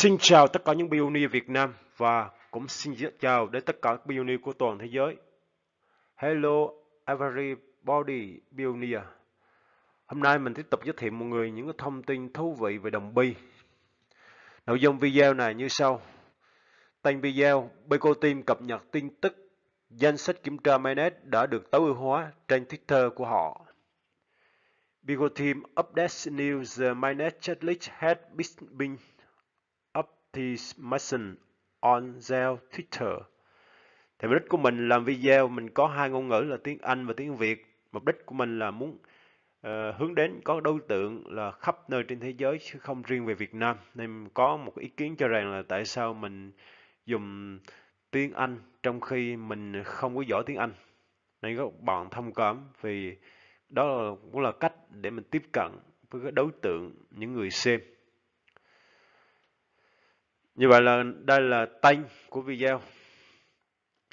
Xin chào tất cả những pioneer Việt Nam và cũng xin chào đến tất cả các pioneer của toàn thế giới. Hello everybody pioneer. Hôm nay mình tiếp tục giới thiệu mọi người những thông tin thú vị về đồng bi. Nội dung video này như sau. Tên video Beco Team cập nhật tin tức danh sách kiểm tra mainnet đã được tối ưu hóa trên Twitter của họ. Beco Team updates news the uh, mainnet checklist had been Matthew Mason on their Twitter. Thì mục đích của mình làm video, mình có hai ngôn ngữ là tiếng Anh và tiếng Việt. Mục đích của mình là muốn uh, hướng đến có đối tượng là khắp nơi trên thế giới chứ không riêng về Việt Nam. Nên có một ý kiến cho rằng là tại sao mình dùng tiếng Anh trong khi mình không có giỏi tiếng Anh. Nên các bạn thông cảm vì đó cũng là cách để mình tiếp cận với cái đối tượng những người xem như vậy là đây là tên của video.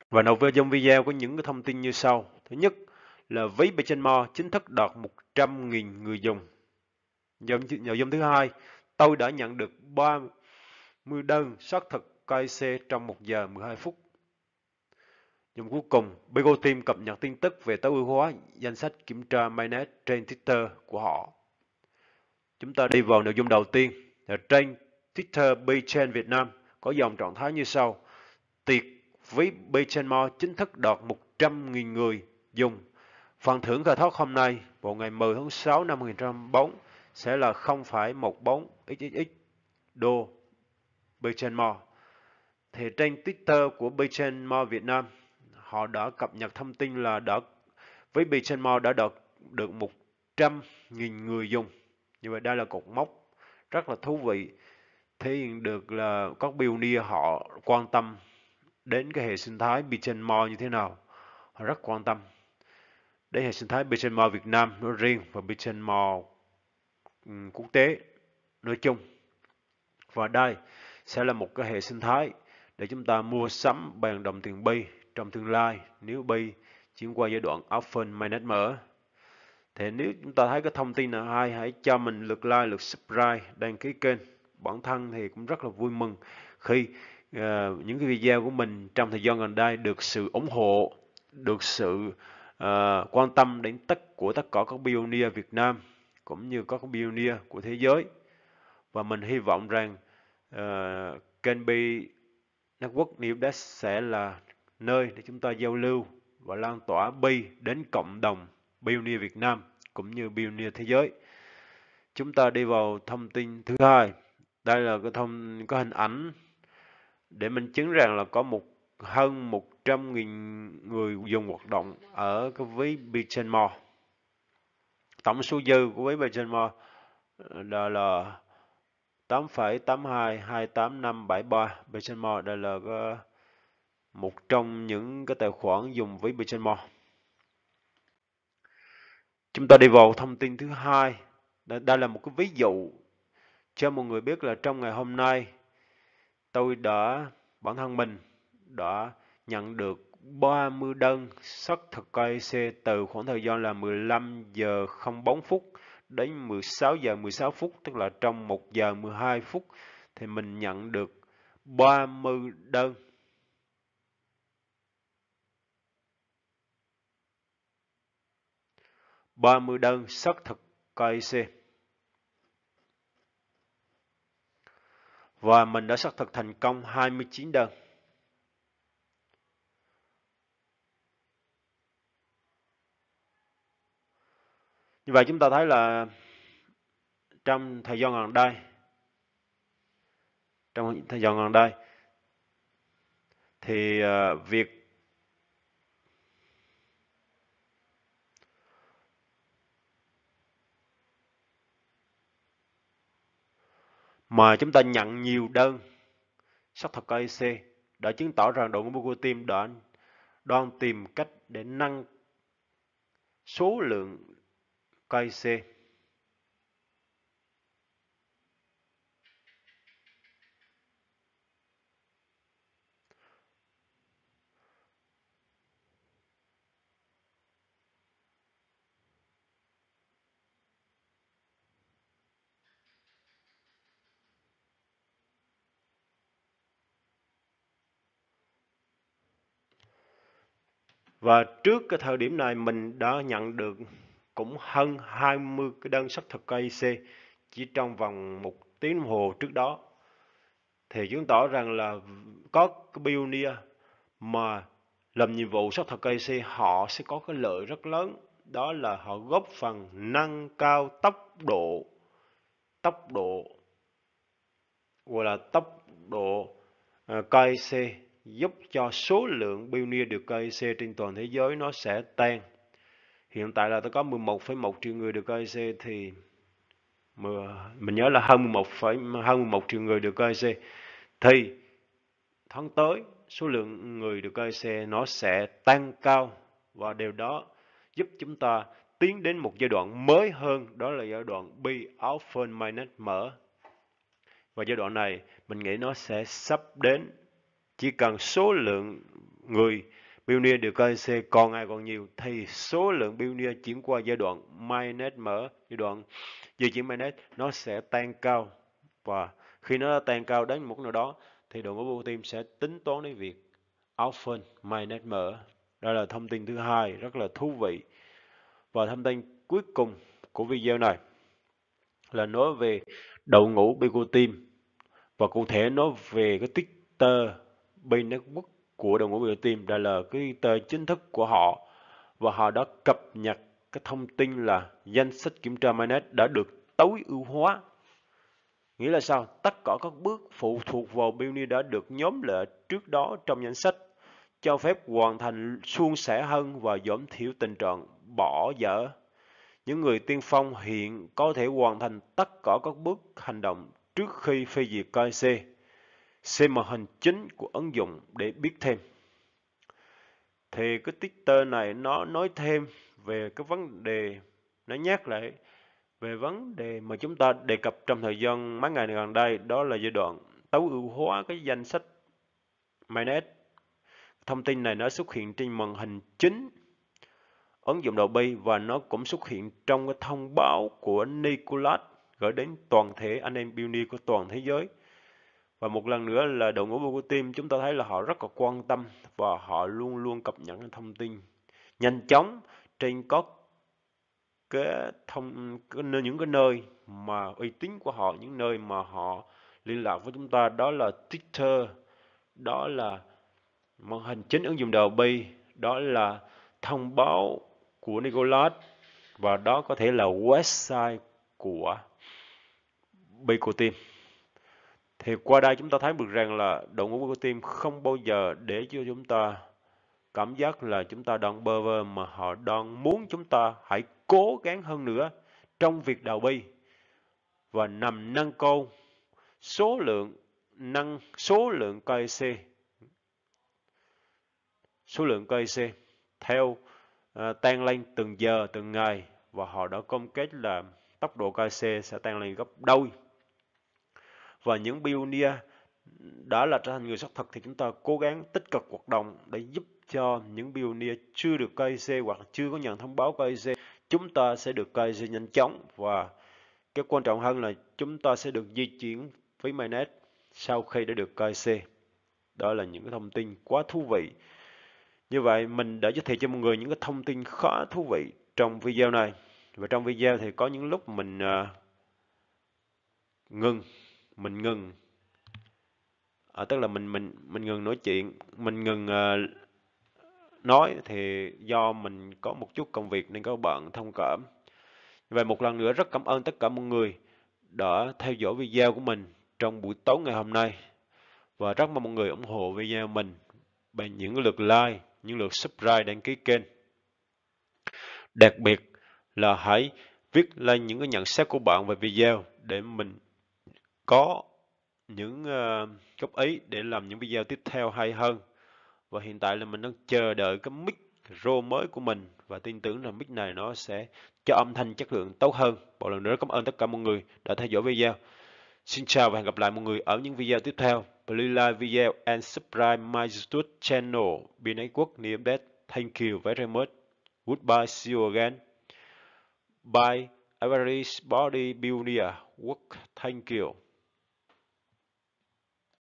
Và nội dung video có những cái thông tin như sau. Thứ nhất là ví Mo chính thức đạt 100.000 người dùng. Nội dung thứ hai, tôi đã nhận được 30 đơn xác thực KIC trong 1 giờ 12 phút. Dùng cuối cùng, Bigo Team cập nhật tin tức về tối ưu hóa danh sách kiểm tra mainnet trên Twitter của họ. Chúng ta đi vào nội dung đầu tiên là trên Twitter Baychain Việt Nam có dòng trạng thái như sau. Tiệc với Baychainmore chính thức đạt 100.000 người dùng. Phần thưởng cờ thoát hôm nay, vào ngày 10 tháng 6 năm 2024 sẽ là 0,14 xxx đô Baychainmore. Thì trên Twitter của Baychainmore Việt Nam, họ đã cập nhật thông tin là đã với Baychainmore đã đạt được 100.000 người dùng. Như vậy đây là cột mốc rất là thú vị thể hiện được là các pioneer họ quan tâm đến cái hệ sinh thái Bichemore như thế nào. Họ rất quan tâm đến hệ sinh thái Bichemore Việt Nam nói riêng và Bichemore quốc tế nói chung. Và đây sẽ là một cái hệ sinh thái để chúng ta mua sắm bằng đồng tiền bi trong tương lai nếu bi chuyển qua giai đoạn open minus mở. thì nếu chúng ta thấy cái thông tin nào hay, hãy cho mình lượt like, lượt subscribe, đăng ký kênh bản thân thì cũng rất là vui mừng khi uh, những cái video của mình trong thời gian gần đây được sự ủng hộ, được sự uh, quan tâm đến tất của tất cả các pioneer Việt Nam cũng như các pioneer của thế giới. Và mình hy vọng rằng uh, ờ, kênh Bi Network New Desk sẽ là nơi để chúng ta giao lưu và lan tỏa Bi đến cộng đồng pioneer Việt Nam cũng như pioneer thế giới. Chúng ta đi vào thông tin thứ hai đây là cái thông có hình ảnh để minh chứng rằng là có một hơn 100.000 người dùng hoạt động ở cái ví Bitcoin Tổng số dư của ví Bitcoin ờ, là, là 8,82285573 Bitcoin đây là một trong những cái tài khoản dùng ví Bitcoin Chúng ta đi vào thông tin thứ hai. đây là một cái ví dụ cho mọi người biết là trong ngày hôm nay tôi đã bản thân mình đã nhận được 30 đơn xác thực KIC từ khoảng thời gian là 15 giờ 04 phút đến 16 giờ 16 phút tức là trong 1 giờ 12 phút thì mình nhận được 30 đơn ba mươi đơn xác thực KIC và mình đã xác thực thành công 29 đơn. Như vậy chúng ta thấy là trong thời gian gần đây trong thời gian gần đây thì ờ, việc mà chúng ta nhận nhiều đơn sắc thật IC đã chứng tỏ rằng đội ngũ của team đã đang tìm cách để nâng số lượng KIC Và trước cái thời điểm này mình đã nhận được cũng hơn 20 cái đơn xác thực KIC chỉ trong vòng một tiếng hồ trước đó. Thì chứng tỏ rằng là có cái pioneer mà làm nhiệm vụ xác thực KIC họ sẽ có cái lợi rất lớn. Đó là họ góp phần nâng cao tốc độ tốc độ gọi là tốc độ ờ, KIC giúp cho số lượng pioneer được KIC trên toàn thế giới nó sẽ tan. Hiện tại là tôi có 11,1 triệu người được KIC thì mình nhớ là hơn 11, hơn 11 triệu người được KIC thì tháng tới số lượng người được KIC nó sẽ tăng cao và điều đó giúp chúng ta tiến đến một giai đoạn mới hơn đó là giai đoạn B open minus mở và giai đoạn này mình nghĩ nó sẽ sắp đến chỉ cần số lượng người billionaire được coi KEC còn ai còn nhiều thì số lượng billionaire chuyển qua giai đoạn minus mở giai đoạn di chuyển minus nó sẽ tăng cao và khi nó tăng cao đến một nào đó thì đội ngũ team sẽ tính toán đến việc often minus mở đó là thông tin thứ hai rất là thú vị và thông tin cuối cùng của video này là nói về đội ngũ Bigo Team và cụ thể nói về cái Twitter Pin Network của đội ngũ Biểu tìm đã là cái tờ chính thức của họ và họ đã cập nhật cái thông tin là danh sách kiểm tra mainnet đã được tối ưu hóa. Nghĩa là sao? Tất cả các bước phụ thuộc vào Pioneer đã được nhóm lệ trước đó trong danh sách cho phép hoàn thành suôn sẻ hơn và giảm thiểu tình trạng bỏ dở. Những người tiên phong hiện có thể hoàn thành tất cả các bước hành động trước khi phê duyệt KC xem màn hình chính của ứng dụng để biết thêm. Thì cái Twitter này nó nói thêm về cái vấn đề, nó nhắc lại về vấn đề mà chúng ta đề cập trong thời gian mấy ngày gần đây, đó là giai đoạn tối ưu hóa cái danh sách MyNet. Thông tin này nó xuất hiện trên màn hình chính ứng dụng đầu bi và nó cũng xuất hiện trong cái thông báo của Nicolas gửi đến toàn thể anh em Pioneer của toàn thế giới và một lần nữa là đội ngũ của team chúng ta thấy là họ rất là quan tâm và họ luôn luôn cập nhật thông tin nhanh chóng trên có cái thông cái những cái nơi mà uy tín của họ những nơi mà họ liên lạc với chúng ta đó là Twitter đó là màn hình chính ứng dụng đầu bi đó là thông báo của Nicolas và đó có thể là website của bi của team thì qua đây chúng ta thấy được rằng là đội ngũ của team không bao giờ để cho chúng ta cảm giác là chúng ta đang bơ vơ mà họ đang muốn chúng ta hãy cố gắng hơn nữa trong việc đào bi và nằm nâng cao số lượng nâng số lượng KEC số lượng KEC theo uh, à, tăng lên từng giờ từng ngày và họ đã công kết là tốc độ KEC sẽ tăng lên gấp đôi và những pioneer đã là trở thành người xác thực thì chúng ta cố gắng tích cực hoạt động để giúp cho những pioneer chưa được KIC hoặc chưa có nhận thông báo KIC chúng ta sẽ được KIC nhanh chóng và cái quan trọng hơn là chúng ta sẽ được di chuyển với mainnet sau khi đã được KIC đó là những cái thông tin quá thú vị như vậy mình đã giới thiệu cho mọi người những cái thông tin khá thú vị trong video này và trong video thì có những lúc mình uh, ngừng mình ngừng à, tức là mình mình mình ngừng nói chuyện mình ngừng uh, nói thì do mình có một chút công việc nên các bạn thông cảm và một lần nữa rất cảm ơn tất cả mọi người đã theo dõi video của mình trong buổi tối ngày hôm nay và rất mong mọi người ủng hộ video mình bằng những lượt like những lượt subscribe đăng ký kênh đặc biệt là hãy viết lên những cái nhận xét của bạn về video để mình có những uh, góp ý để làm những video tiếp theo hay hơn và hiện tại là mình đang chờ đợi cái mic rô mới của mình và tin tưởng là mic này nó sẽ cho âm thanh chất lượng tốt hơn một lần nữa cảm ơn tất cả mọi người đã theo dõi video xin chào và hẹn gặp lại mọi người ở những video tiếp theo please like video and subscribe my youtube channel biên ái quốc niệm update thank you very much goodbye see you again bye everybody body builder work thank you